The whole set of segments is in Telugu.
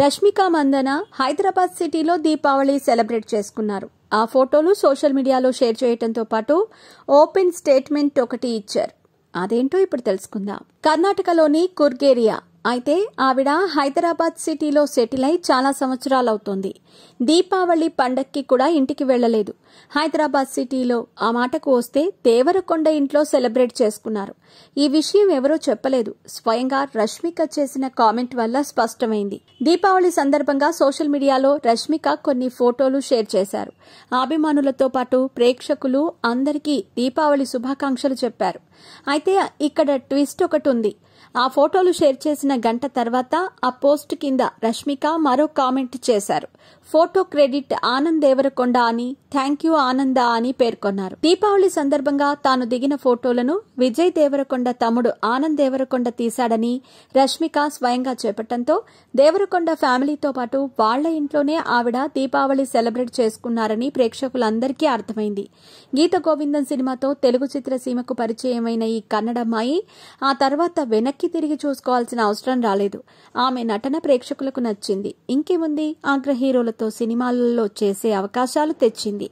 రష్మిక మందన హైదరాబాద్ సిటీలో దీపావళి సెలబ్రేట్ చేసుకున్నారు ఆ ఫోటోలు సోషల్ మీడియాలో షేర్ చేయడంతో పాటు ఓపెన్ స్టేట్మెంట్ ఒకటి ఇచ్చారు అదేంటో ఇప్పుడు తెలుసుకుందాం కర్ణాటకలోని కుర్గేరియా అయితే ఆవిడ హైదరాబాద్ సిటీలో సెటిల్ అయి చాలా సంవత్సరాలవుతోంది దీపావళి పండక్కి కూడా ఇంటికి వెళ్ళలేదు హైదరాబాద్ సిటీలో ఆ మాటకు వస్తే దేవరకొండ ఇంట్లో సెలబ్రేట్ చేసుకున్నారు ఈ విషయం ఎవరూ చెప్పలేదు స్వయంగా రష్మిక చేసిన కామెంట్ వల్ల స్పష్టమైంది దీపావళి సందర్భంగా సోషల్ మీడియాలో రష్మిక కొన్ని ఫోటోలు షేర్ చేశారు అభిమానులతో పాటు ప్రేక్షకులు అందరికీ దీపావళి శుభాకాంక్షలు చెప్పారు అయితే ఇక్కడ ట్విస్ట్ ఒకటి ఉంది ఆ ఫోటోలు షేర్ చేసిన గంట తర్వాత ఆ పోస్ట్ కింద రష్మిక మరో కామెంట్ చేశారు ఫోటో క్రెడిట్ ఆనంద్ దేవరకొండ అని థ్యాంక్ యూ ఆనంద అని పేర్కొన్నారు దీపావళి సందర్భంగా తాను దిగిన ఫోటోలను విజయ్ దేవరకొండ తమ్ముడు ఆనంద్ దేవరకొండ తీశాడని రష్మిక స్వయంగా చేపట్టడంతో దేవరకొండ ఫ్యామిలీతో పాటు వాళ్ల ఇంట్లోనే ఆవిడ దీపావళి సెలబ్రేట్ చేసుకున్నారని ప్రేక్షకులందరికీ అర్థమైంది గీత గోవిందం సినిమాతో తెలుగు చిత్రసీమకు పరిచయమైన ఈ కన్నడమ్మాయి ఆ తర్వాత వెనక్కి తిరిగి చూసుకోవాల్సిన అవసరం రాలేదు ఆమె నటన ప్రేక్షకులకు నచ్చింది ఇంకేముంది ఆగ్రహీరోలతో పాత్రతో సినిమాలలో చేసే అవకాశాలు తెచ్చింది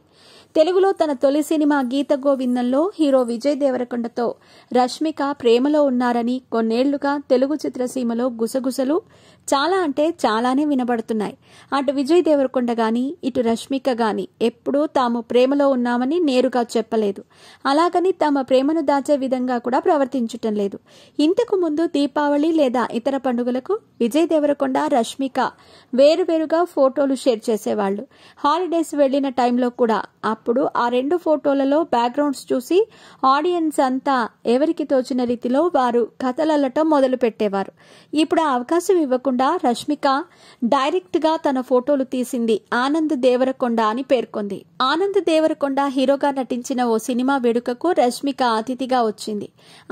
తెలుగులో తన తొలి సినిమా గీత గోవిందంలో హీరో విజయ్ దేవరకొండతో రష్మిక ప్రేమలో ఉన్నారని కొన్నేళ్లుగా తెలుగు చిత్రసీమలో గుసగుసలు చాలా అంటే చాలానే వినబడుతున్నాయి అటు విజయ్ దేవరకొండ కానీ ఇటు రష్మిక కానీ ఎప్పుడూ తాము ప్రేమలో ఉన్నామని నేరుగా చెప్పలేదు అలాగని తమ ప్రేమను దాచే విధంగా కూడా ప్రవర్తించటం లేదు ఇంతకు ముందు దీపావళి లేదా ఇతర పండుగలకు విజయ్ దేవరకొండ రష్మిక వేరువేరుగా ఫోటోలు షేర్ చేసేవాళ్ళు హాలిడేస్ వెళ్లిన టైంలో కూడా అప్పుడు ఆ రెండు ఫోటోలలో బ్యాక్గ్రౌండ్స్ చూసి ఆడియన్స్ అంతా ఎవరికి తోచిన రీతిలో వారు కథలలటం మొదలు పెట్టేవారు ఇప్పుడు ఆ అవకాశం ఇవ్వకుండా కాకుండా రష్మిక డైరెక్ట్గా తన ఫోటోలు తీసింది ఆనంద్ దేవరకొండ అని పేర్కొంది ఆనంద్ దేవరకొండ హీరోగా నటించిన ఓ సినిమా వేడుకకు రష్మిక అతిథిగా వచ్చింది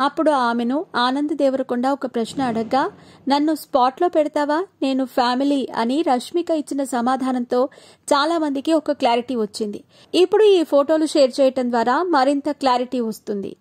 అప్పుడు ఆమెను ఆనంద్ దేవరకొండ ఒక ప్రశ్న అడగ్గా నన్ను స్పాట్లో పెడతావా నేను ఫ్యామిలీ అని రష్మిక ఇచ్చిన సమాధానంతో చాలా మందికి ఒక క్లారిటీ వచ్చింది ఇప్పుడు ఈ ఫోటోలు షేర్ చేయటం ద్వారా మరింత క్లారిటీ వస్తుంది